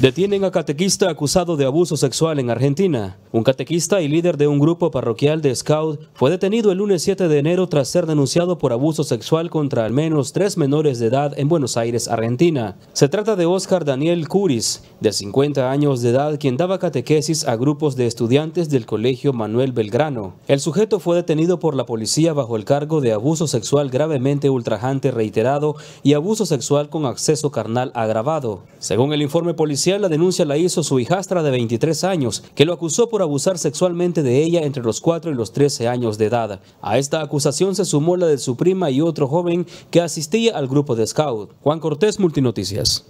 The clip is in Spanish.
Detienen a catequista acusado de abuso sexual en Argentina. Un catequista y líder de un grupo parroquial de Scout fue detenido el lunes 7 de enero tras ser denunciado por abuso sexual contra al menos tres menores de edad en Buenos Aires, Argentina. Se trata de Oscar Daniel Curis, de 50 años de edad, quien daba catequesis a grupos de estudiantes del colegio Manuel Belgrano. El sujeto fue detenido por la policía bajo el cargo de abuso sexual gravemente ultrajante reiterado y abuso sexual con acceso carnal agravado. Según el informe policial, la denuncia la hizo su hijastra de 23 años, que lo acusó por abusar sexualmente de ella entre los 4 y los 13 años de edad. A esta acusación se sumó la de su prima y otro joven que asistía al grupo de Scout. Juan Cortés, Multinoticias.